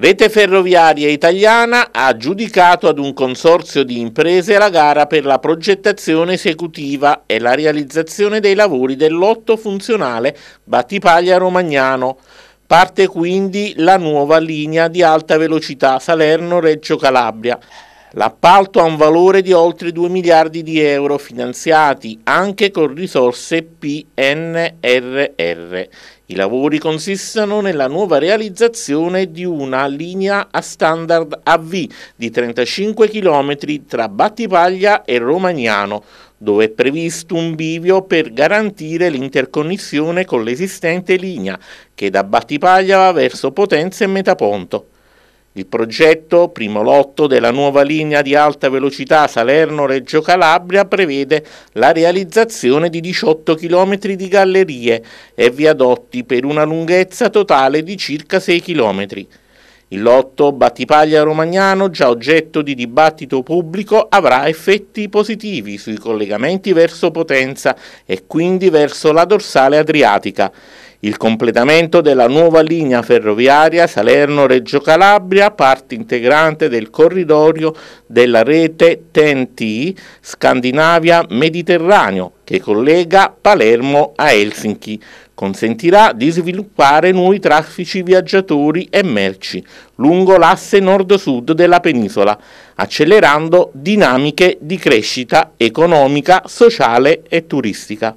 Rete Ferroviaria Italiana ha giudicato ad un consorzio di imprese la gara per la progettazione esecutiva e la realizzazione dei lavori del lotto funzionale Battipaglia Romagnano. Parte quindi la nuova linea di alta velocità Salerno-Reggio Calabria. L'appalto ha un valore di oltre 2 miliardi di euro finanziati anche con risorse PNRR. I lavori consistono nella nuova realizzazione di una linea a standard AV di 35 km tra Battipaglia e Romagnano, dove è previsto un bivio per garantire l'interconnessione con l'esistente linea che da Battipaglia va verso Potenza e Metaponto. Il progetto, primo lotto della nuova linea di alta velocità Salerno-Reggio Calabria, prevede la realizzazione di 18 km di gallerie e viadotti per una lunghezza totale di circa 6 km. Il lotto Battipaglia Romagnano, già oggetto di dibattito pubblico, avrà effetti positivi sui collegamenti verso Potenza e quindi verso la dorsale adriatica. Il completamento della nuova linea ferroviaria Salerno-Reggio Calabria, parte integrante del corridoio della rete TNT Scandinavia-Mediterraneo, che collega Palermo a Helsinki, consentirà di sviluppare nuovi traffici viaggiatori e merci lungo l'asse nord-sud della penisola, accelerando dinamiche di crescita economica, sociale e turistica.